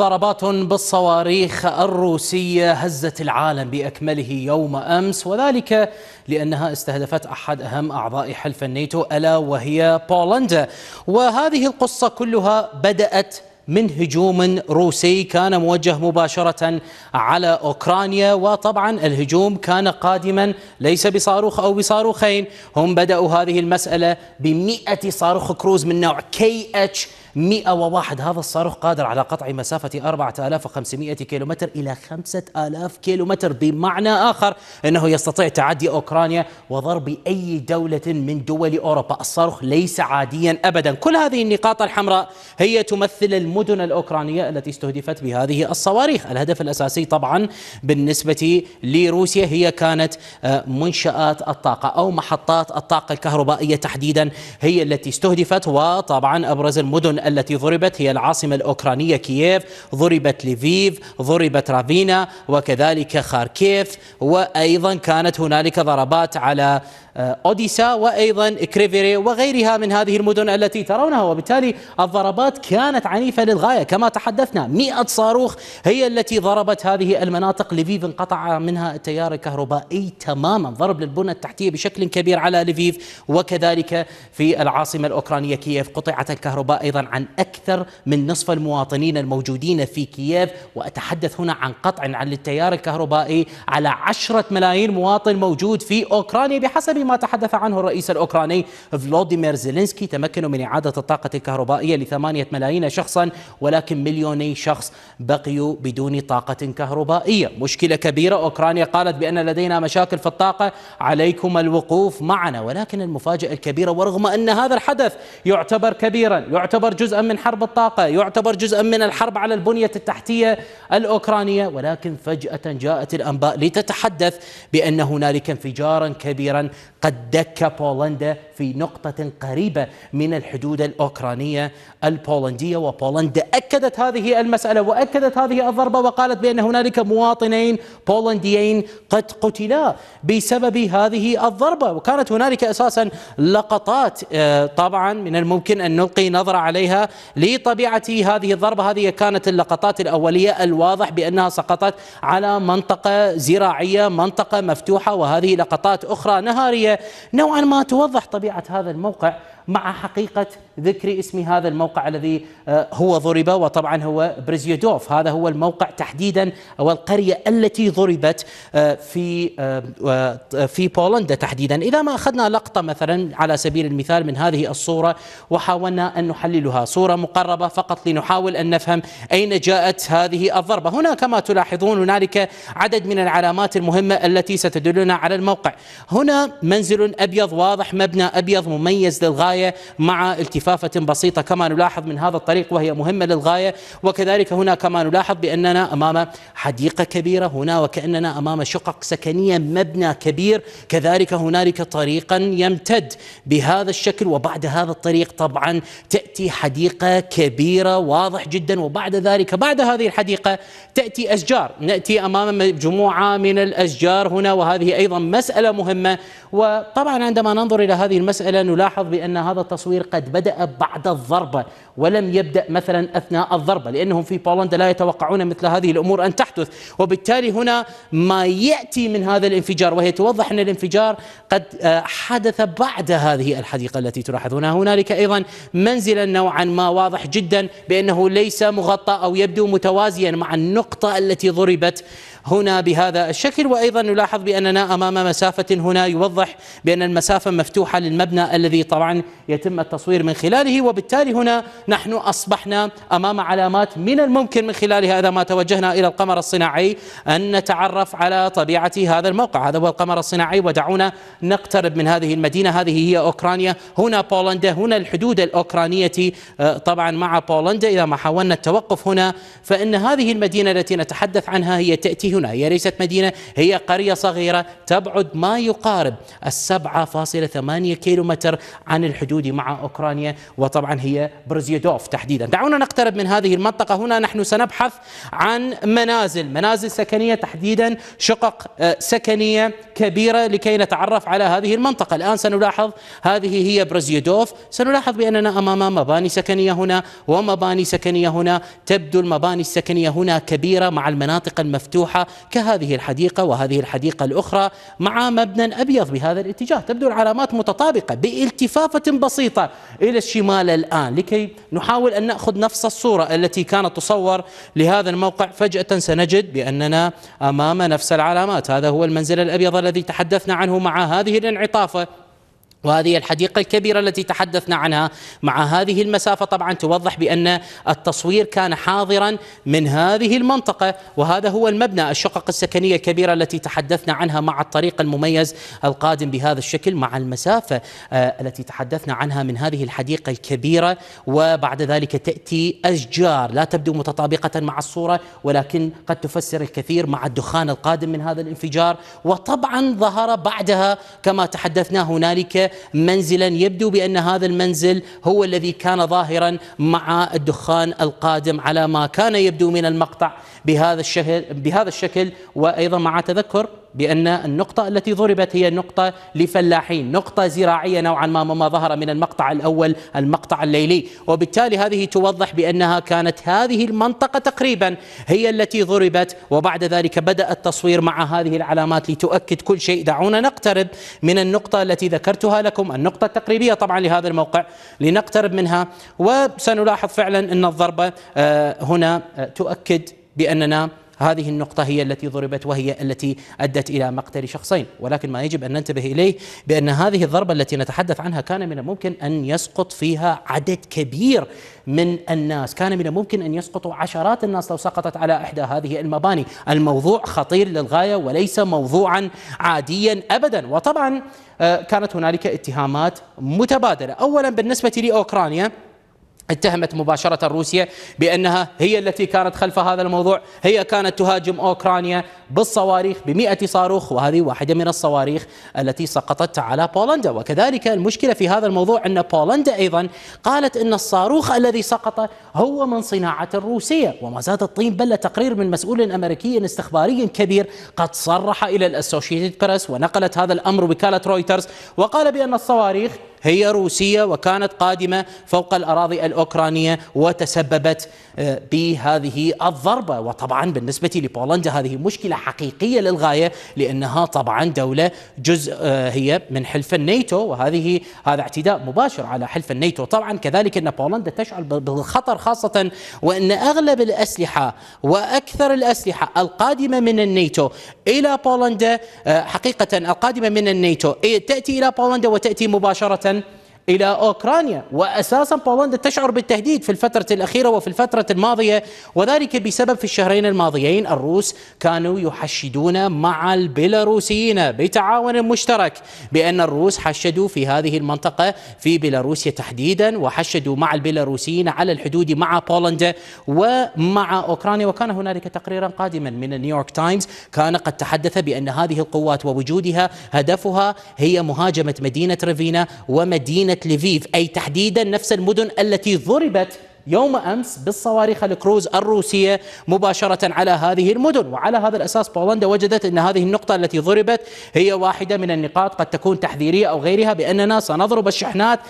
ضربات بالصواريخ الروسية هزت العالم بأكمله يوم أمس وذلك لأنها استهدفت أحد أهم أعضاء حلف الناتو ألا وهي بولندا وهذه القصة كلها بدأت من هجوم روسي كان موجه مباشرة على أوكرانيا وطبعا الهجوم كان قادما ليس بصاروخ أو بصاروخين هم بدأوا هذه المسألة بمئة صاروخ كروز من نوع كي اتش 101 هذا الصاروخ قادر على قطع مسافة 4500 كيلومتر إلى 5000 كيلومتر بمعنى آخر أنه يستطيع تعدي أوكرانيا وضرب أي دولة من دول أوروبا الصاروخ ليس عاديا أبدا كل هذه النقاط الحمراء هي تمثل المدن الأوكرانية التي استهدفت بهذه الصواريخ الهدف الأساسي طبعا بالنسبة لروسيا هي كانت آه، منشآت الطاقة أو محطات الطاقة الكهربائية تحديدا هي التي استهدفت وطبعا أبرز المدن التي ضربت هي العاصمة الأوكرانية كييف ضربت ليفيف ضربت رافينا وكذلك خاركيف وأيضا كانت هنالك ضربات على آه، أوديسا وأيضا كريفيري وغيرها من هذه المدن التي ترونها وبالتالي الضربات كانت عنيفة للغاية كما تحدثنا مئة صاروخ هي التي ضربت هذه المناطق لفيف انقطع منها التيار الكهربائي تماما ضرب للبنى التحتية بشكل كبير على لفيف وكذلك في العاصمة الأوكرانية كييف قطعت الكهرباء أيضا عن أكثر من نصف المواطنين الموجودين في كييف وأتحدث هنا عن قطع عن التيار الكهربائي على عشرة ملايين مواطن موجود في أوكرانيا بحسب ما تحدث عنه الرئيس الأوكراني فلوديمير زيلينسكي تمكنوا من إعادة الطاقة الكهربائية لثمانية ملايين شخصا ولكن مليوني شخص بقيوا بدون طاقة كهربائية مشكلة كبيرة أوكرانيا قالت بأن لدينا مشاكل في الطاقة عليكم الوقوف معنا ولكن المفاجأة الكبيرة ورغم أن هذا الحدث يعتبر كبيرا يعتبر جزءا من حرب الطاقة يعتبر جزءا من الحرب على البنية التحتية الأوكرانية ولكن فجأة جاءت الأنباء لتتحدث بأن هنالك انفجارا كبيرا قد دك بولندا في نقطة قريبة من الحدود الأوكرانية البولندية وبولندا أكدت هذه المسألة وأكدت هذه الضربة وقالت بأن هنالك مواطنين بولنديين قد قتلا بسبب هذه الضربة وكانت هنالك أساسا لقطات آه، طبعا من الممكن أن نلقي نظرة عليها لطبيعة هذه الضربة هذه كانت اللقطات الأولية الواضح بأنها سقطت على منطقة زراعية منطقة مفتوحة وهذه لقطات أخرى نهارية نوعا ما توضح طبيعة هذا الموقع مع حقيقة ذكر اسم هذا الموقع الذي آه، هو ضرب وطبعا هو بريزيودوف هذا هو الموقع تحديدا أو القرية التي ضربت آه، في آه، في بولندا تحديدا إذا ما أخذنا لقطة مثلا على سبيل المثال من هذه الصورة وحاولنا أن نحللها صورة مقربة فقط لنحاول أن نفهم أين جاءت هذه الضربة هنا كما تلاحظون هنالك عدد من العلامات المهمة التي ستدلنا على الموقع هنا منزل أبيض واضح مبنى أبيض مميز للغاية للغاية مع التفافة بسيطة كما نلاحظ من هذا الطريق وهي مهمة للغاية وكذلك هنا كما نلاحظ بأننا أمام حديقة كبيرة هنا وكأننا أمام شقق سكنية مبنى كبير كذلك هنالك طريقا يمتد بهذا الشكل وبعد هذا الطريق طبعا تأتي حديقة كبيرة واضح جدا وبعد ذلك بعد هذه الحديقة تأتي أشجار نأتي أمام مجموعة من الأشجار هنا وهذه أيضا مسألة مهمة وطبعا عندما ننظر إلى هذه المسألة نلاحظ بأن هذا التصوير قد بدأ بعد الضربة ولم يبدأ مثلا أثناء الضربة لأنهم في بولندا لا يتوقعون مثل هذه الأمور أن تحدث وبالتالي هنا ما يأتي من هذا الانفجار وهي توضح أن الانفجار قد آه، حدث بعد هذه الحديقة التي تلاحظونها هنالك أيضا منزلا نوعا ما واضح جدا بأنه ليس مغطى أو يبدو متوازيا مع النقطة التي ضربت هنا بهذا الشكل وأيضا نلاحظ بأننا أمام مسافة هنا يوضح بأن المسافة مفتوحة للمبنى الذي طبعا يتم التصوير من خلاله وبالتالي هنا نحن أصبحنا أمام علامات من الممكن من خلالها إذا ما توجهنا إلى القمر الصناعي أن نتعرف على طبيعة هذا الموقع هذا هو القمر الصناعي ودعونا نقترب من هذه المدينة هذه هي أوكرانيا هنا بولندا هنا الحدود الأوكرانية آه، طبعا مع بولندا إذا ما حاولنا التوقف هنا فإن هذه المدينة التي نتحدث عنها هي تأتي هنا هي ليست مدينة هي قرية صغيرة تبعد ما يقارب السبعة فاصلة ثمانية كيلومتر عن الحدود مع أوكرانيا وطبعا هي برزيا ديوف تحديدا دعونا نقترب من هذه المنطقة هنا نحن سنبحث عن منازل منازل سكنية تحديدا شقق آه، سكنية كبيرة لكي نتعرف على هذه المنطقة الآن سنلاحظ هذه هي برزيدوف سنلاحظ بأننا أمام مباني سكنية هنا ومباني سكنية هنا تبدو المباني السكنية هنا كبيرة مع المناطق المفتوحة كهذه الحديقة وهذه الحديقة الأخرى مع مبنى أبيض بهذا الاتجاه تبدو العلامات متطابقة بالتفافة بسيطة إلى الشمال الآن لكي نحاول أن نأخذ نفس الصورة التي كانت تصور لهذا الموقع فجأة سنجد بأننا أمام نفس العلامات هذا هو المنزل الأبيض الذي تحدثنا عنه مع هذه الانعطافة وهذه الحديقة الكبيرة التي تحدثنا عنها مع هذه المسافة طبعا توضح بأن التصوير كان حاضرا من هذه المنطقة وهذا هو المبنى الشقق السكنية الكبيرة التي تحدثنا عنها مع الطريق المميز القادم بهذا الشكل مع المسافة آه، التي تحدثنا عنها من هذه الحديقة الكبيرة وبعد ذلك تأتي أشجار لا تبدو متطابقة مع الصورة ولكن قد تفسر الكثير مع الدخان القادم من هذا الانفجار وطبعا ظهر بعدها كما تحدثنا هنالك منزلا يبدو بأن هذا المنزل هو الذي كان ظاهرا مع الدخان القادم على ما كان يبدو من المقطع بهذا الشكل بهذا الشكل وايضا مع تذكر بأن النقطة التي ضربت هي نقطة لفلاحين نقطة زراعية نوعا ما مما ظهر من المقطع الأول المقطع الليلي وبالتالي هذه توضح بأنها كانت هذه المنطقة تقريبا هي التي ضربت وبعد ذلك بدأ التصوير مع هذه العلامات لتؤكد كل شيء دعونا نقترب من النقطة التي ذكرتها لكم النقطة التقريبية طبعا لهذا الموقع لنقترب منها وسنلاحظ فعلا أن الضربة آه، هنا آه، تؤكد بأننا هذه النقطة هي التي ضربت وهي التي أدت إلى مقتل شخصين ولكن ما يجب أن ننتبه إليه بأن هذه الضربة التي نتحدث عنها كان من الممكن أن يسقط فيها عدد كبير من الناس كان من الممكن أن يسقطوا عشرات الناس لو سقطت على إحدى هذه المباني الموضوع خطير للغاية وليس موضوعا عاديا أبدا وطبعا آه، كانت هنالك اتهامات متبادلة أولا بالنسبة لأوكرانيا اتهمت مباشرة روسيا بأنها هي التي كانت خلف هذا الموضوع هي كانت تهاجم أوكرانيا بالصواريخ بمئة صاروخ وهذه واحدة من الصواريخ التي سقطت على بولندا وكذلك المشكلة في هذا الموضوع أن بولندا أيضا قالت أن الصاروخ الذي سقط هو من صناعة الروسية وما زاد الطين بل تقرير من مسؤول أمريكي استخباري كبير قد صرح إلى الأسوشيتد برس ونقلت هذا الأمر وكالة رويترز وقال بأن الصواريخ هي روسية وكانت قادمة فوق الأراضي الأوكرانية وتسببت آه، بهذه الضربة وطبعا بالنسبة لبولندا هذه مشكلة حقيقية للغاية لأنها طبعا دولة جزء آه، هي من حلف الناتو وهذه هذا اعتداء مباشر على حلف الناتو طبعا كذلك أن بولندا تشعر بالخطر خاصة وأن أغلب الأسلحة وأكثر الأسلحة القادمة من الناتو إلى بولندا آه، حقيقة القادمة من الناتو إيه، تأتي إلى بولندا وتأتي مباشرة Amen. إلى أوكرانيا وأساسا بولندا تشعر بالتهديد في الفترة الأخيرة وفي الفترة الماضية وذلك بسبب في الشهرين الماضيين الروس كانوا يحشدون مع البيلاروسيين بتعاون مشترك بأن الروس حشدوا في هذه المنطقة في بيلاروسيا تحديدا وحشدوا مع البيلاروسيين على الحدود مع بولندا ومع أوكرانيا وكان هنالك تقريرا قادما من نيويورك تايمز كان قد تحدث بأن هذه القوات ووجودها هدفها هي مهاجمة مدينة ريفينا ومدينة مدينة ليفيف أي تحديدا نفس المدن التي ضربت يوم امس بالصواريخ الكروز الروسيه مباشره على هذه المدن، وعلى هذا الاساس بولندا وجدت ان هذه النقطه التي ضربت هي واحده من النقاط قد تكون تحذيريه او غيرها باننا سنضرب الشحنات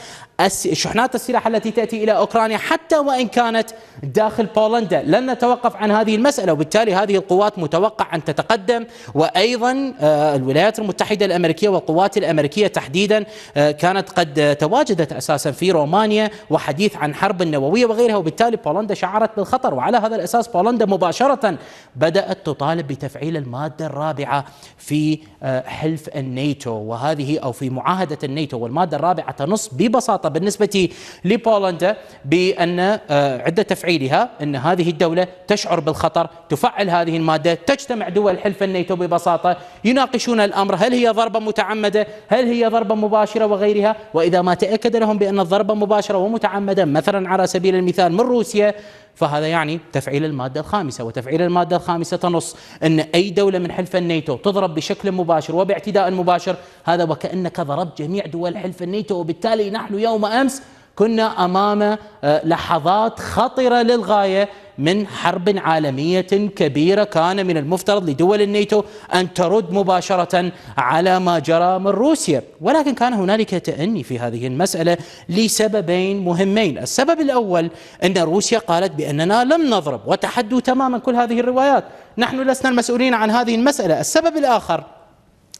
شحنات السلاح التي تأتي إلى أوكرانيا حتى وإن كانت داخل بولندا لن نتوقف عن هذه المسألة وبالتالي هذه القوات متوقع أن تتقدم وأيضا آه، الولايات المتحدة الأمريكية والقوات الأمريكية تحديدا آه، كانت قد تواجدت أساسا في رومانيا وحديث عن حرب نووية وغيرها وبالتالي بولندا شعرت بالخطر وعلى هذا الأساس بولندا مباشرة بدأت تطالب بتفعيل المادة الرابعة في آه، حلف الناتو وهذه أو في معاهدة الناتو والمادة الرابعة تنص ببساطة المخططة بالنسبة لبولندا بأن آه، عدة تفعيلها أن هذه الدولة تشعر بالخطر تفعل هذه المادة تجتمع دول حلف الناتو ببساطة يناقشون الأمر هل هي ضربة متعمدة هل هي ضربة مباشرة وغيرها وإذا ما تأكد لهم بأن الضربة مباشرة ومتعمدة مثلا على سبيل المثال من روسيا فهذا يعني تفعيل المادة الخامسة وتفعيل المادة الخامسة تنص أن أي دولة من حلف الناتو تضرب بشكل مباشر وباعتداء مباشر هذا وكأنك ضربت جميع دول حلف الناتو وبالتالي نحن يوم أمس كنا أمام آه، لحظات خطرة للغاية من حرب عالمية كبيرة كان من المفترض لدول الناتو أن ترد مباشرة على ما جرى من روسيا ولكن كان هنالك تأني في هذه المسألة لسببين مهمين السبب الأول أن روسيا قالت بأننا لم نضرب وتحدوا تماما كل هذه الروايات نحن لسنا المسؤولين عن هذه المسألة السبب الآخر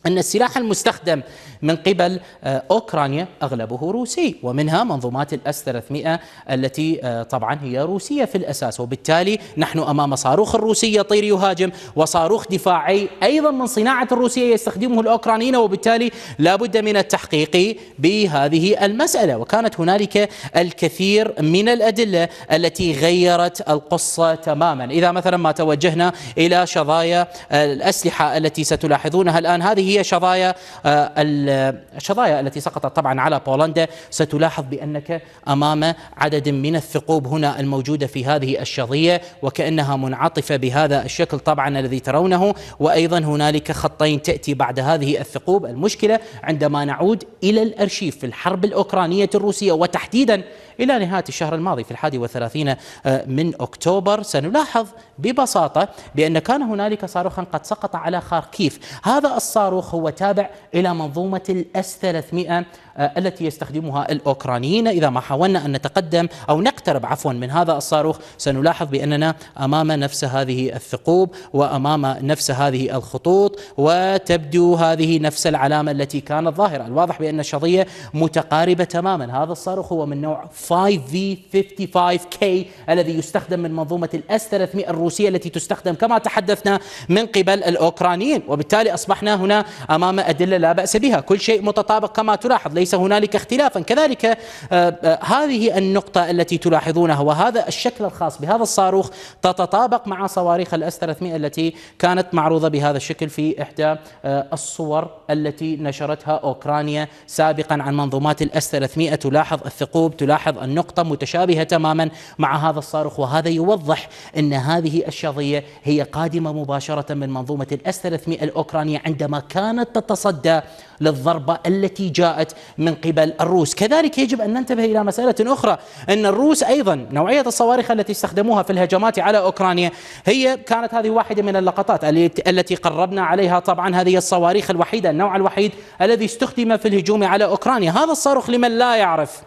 أن السلاح المستخدم من قبل آه، أوكرانيا أغلبه روسي ومنها منظومات الأس 300 التي آه، طبعا هي روسية في الأساس وبالتالي نحن أمام صاروخ الروسي يطير يهاجم وصاروخ دفاعي أيضا من صناعة الروسية يستخدمه الأوكرانيين وبالتالي لا بد من التحقيق بهذه المسألة وكانت هنالك الكثير من الأدلة التي غيرت القصة تماما إذا مثلا ما توجهنا إلى شظايا آه، الأسلحة التي ستلاحظونها الآن هذه هي شظايا آه، الشظايا التي سقطت طبعا على بولندا ستلاحظ بأنك أمام عدد من الثقوب هنا الموجودة في هذه الشظية وكأنها منعطفة بهذا الشكل طبعا الذي ترونه وأيضا هنالك خطين تأتي بعد هذه الثقوب المشكلة عندما نعود إلى الأرشيف في الحرب الأوكرانية الروسية وتحديدا إلى نهاية الشهر الماضي في الحادي والثلاثين آه، من أكتوبر سنلاحظ ببساطة بأن كان هنالك صاروخا قد سقط على خاركيف هذا الصاروخ الطبخ هو تابع إلى منظومة الأس 300 آه، التي يستخدمها الأوكرانيين إذا ما حاولنا أن نتقدم أو نقترب عفوا من هذا الصاروخ سنلاحظ بأننا أمام نفس هذه الثقوب وأمام نفس هذه الخطوط وتبدو هذه نفس العلامة التي كانت ظاهرة الواضح بأن الشظية متقاربة تماما هذا الصاروخ هو من نوع 5V55K الذي يستخدم من منظومة الأس 300 الروسية التي تستخدم كما تحدثنا من قبل الأوكرانيين وبالتالي أصبحنا هنا أمام أدلة لا بأس بها كل شيء متطابق كما تلاحظ وليس هنالك اختلافا كذلك آه، آه، هذه النقطة التي تلاحظونها وهذا الشكل الخاص بهذا الصاروخ تتطابق مع صواريخ الاس 300 التي كانت معروضة بهذا الشكل في إحدى آه، الصور التي نشرتها أوكرانيا سابقا عن منظومات الاس 300 تلاحظ الثقوب تلاحظ النقطة متشابهة تماما مع هذا الصاروخ وهذا يوضح أن هذه الشظية هي قادمة مباشرة من منظومة الاس 300 الأوكرانية عندما كانت تتصدى للضربة التي جاءت من قبل الروس كذلك يجب أن ننتبه إلى مسألة أخرى أن الروس أيضا نوعية الصواريخ التي استخدموها في الهجمات على أوكرانيا هي كانت هذه واحدة من اللقطات التي قربنا عليها طبعا هذه الصواريخ الوحيدة النوع الوحيد الذي استخدم في الهجوم على أوكرانيا هذا الصاروخ لمن لا يعرف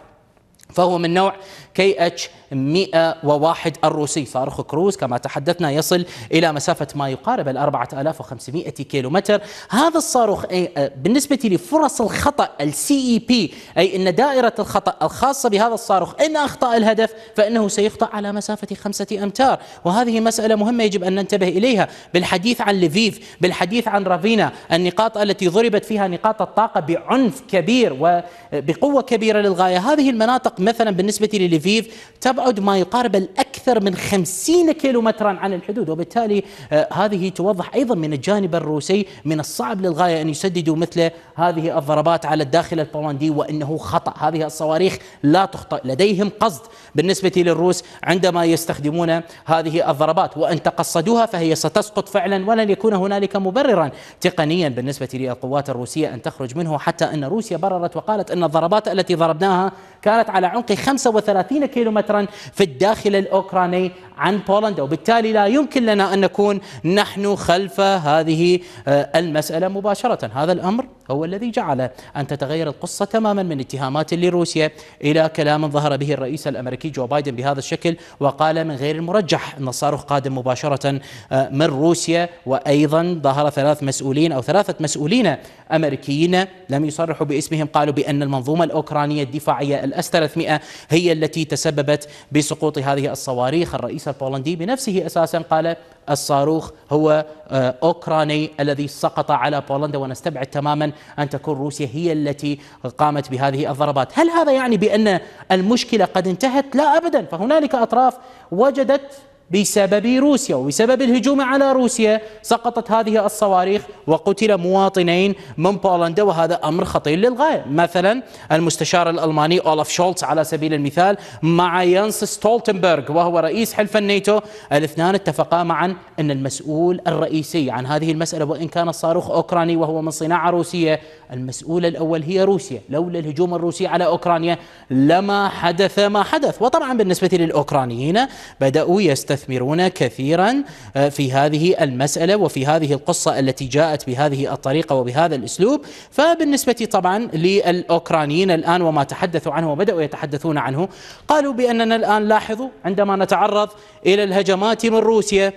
فهو من نوع كي اتش 101 الروسي صاروخ كروز كما تحدثنا يصل الى مسافه ما يقارب ال 4500 كيلومتر هذا الصاروخ أه، بالنسبه لفرص الخطا السي اي بي e اي ان دائره الخطا الخاصه بهذا الصاروخ ان اخطا الهدف فانه سيخطا على مسافه خمسة امتار وهذه مساله مهمه يجب ان ننتبه اليها بالحديث عن لفيف بالحديث عن رافينا النقاط التي ضربت فيها نقاط الطاقه بعنف كبير وبقوه أه، كبيره للغايه هذه المناطق مثلا بالنسبة للفيف تبعد ما يقارب الأكثر أكثر من 50 كيلو مترا عن الحدود وبالتالي آه، هذه توضح أيضا من الجانب الروسي من الصعب للغاية أن يسددوا مثل هذه الضربات على الداخل البولندي وأنه خطأ هذه الصواريخ لا تخطئ لديهم قصد بالنسبة للروس عندما يستخدمون هذه الضربات وأن تقصدوها فهي ستسقط فعلا ولن يكون هنالك مبررا تقنيا بالنسبة للقوات الروسية أن تخرج منه حتى أن روسيا بررت وقالت أن الضربات التي ضربناها كانت على عمق 35 كيلو مترا في الداخل الأوكراني Qur'ani عن بولندا وبالتالي لا يمكن لنا أن نكون نحن خلف هذه آه، المسألة مباشرة هذا الأمر هو الذي جعل أن تتغير القصة تماما من اتهامات لروسيا إلى كلام ظهر به الرئيس الأمريكي جو بايدن بهذا الشكل وقال من غير المرجح أن الصاروخ قادم مباشرة آه، من روسيا وأيضا ظهر ثلاث مسؤولين أو ثلاثة مسؤولين أمريكيين لم يصرحوا باسمهم قالوا بأن المنظومة الأوكرانية الدفاعية الأس 300 هي التي تسببت بسقوط هذه الصواريخ الرئيس البولندي بنفسه اساسا قال الصاروخ هو آه، اوكراني الذي سقط على بولندا ونستبعد تماما ان تكون روسيا هي التي قامت بهذه الضربات، هل هذا يعني بان المشكله قد انتهت؟ لا ابدا، فهنالك اطراف وجدت بسبب روسيا وبسبب الهجوم على روسيا سقطت هذه الصواريخ وقتل مواطنين من بولندا وهذا أمر خطير للغاية مثلا المستشار الألماني أولف شولتز على سبيل المثال مع يانس ستولتنبرغ وهو رئيس حلف الناتو الاثنان اتفقا معا أن المسؤول الرئيسي عن هذه المسألة وإن كان الصاروخ أوكراني وهو من صناعة روسية المسؤول الأول هي روسيا لولا الهجوم الروسي على أوكرانيا لما حدث ما حدث وطبعا بالنسبة للأوكرانيين بدأوا يست يستثمرون كثيرا آه، في هذه المسألة وفي هذه القصة التي جاءت بهذه الطريقة وبهذا الأسلوب فبالنسبة طبعا للأوكرانيين الآن وما تحدثوا عنه وبدأوا يتحدثون عنه قالوا بأننا الآن لاحظوا عندما نتعرض إلى الهجمات من روسيا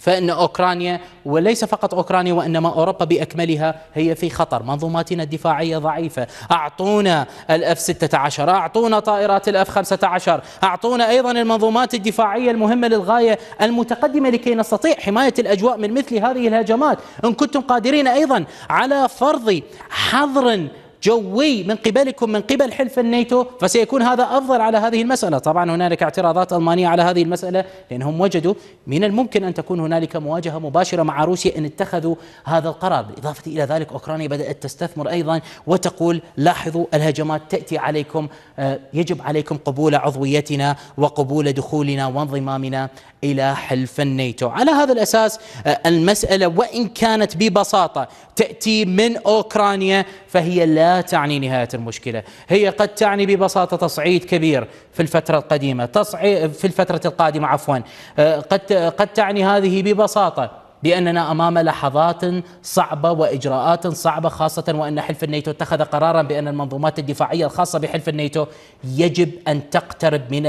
فإن أوكرانيا وليس فقط أوكرانيا وإنما أوروبا بأكملها هي في خطر منظوماتنا الدفاعية ضعيفة أعطونا الأف 16 أعطونا طائرات الأف 15 أعطونا أيضا المنظومات الدفاعية المهمة للغاية المتقدمة لكي نستطيع حماية الأجواء من مثل هذه الهجمات إن كنتم قادرين أيضا على فرض حظر جوي من قبلكم من قبل حلف الناتو فسيكون هذا أفضل على هذه المسألة طبعا هنالك اعتراضات ألمانية على هذه المسألة لأنهم وجدوا من الممكن أن تكون هنالك مواجهة مباشرة مع روسيا إن اتخذوا هذا القرار بالإضافة إلى ذلك أوكرانيا بدأت تستثمر أيضا وتقول لاحظوا الهجمات تأتي عليكم آه، يجب عليكم قبول عضويتنا وقبول دخولنا وانضمامنا إلى حلف الناتو على هذا الأساس آه، المسألة وإن كانت ببساطة تأتي من أوكرانيا فهي لا تعني نهاية المشكلة هي قد تعني ببساطة تصعيد كبير في الفترة القديمة تصعيد في الفترة القادمة عفوا آه، قد قد تعني هذه ببساطة بأننا أمام لحظات صعبة وإجراءات صعبة خاصة وأن حلف الناتو اتخذ قرارا بأن المنظومات الدفاعية الخاصة بحلف الناتو يجب أن تقترب من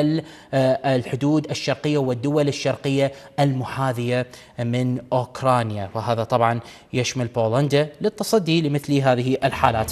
آه، الحدود الشرقية والدول الشرقية المحاذية من أوكرانيا وهذا طبعا يشمل بولندا للتصدي لمثل هذه الحالات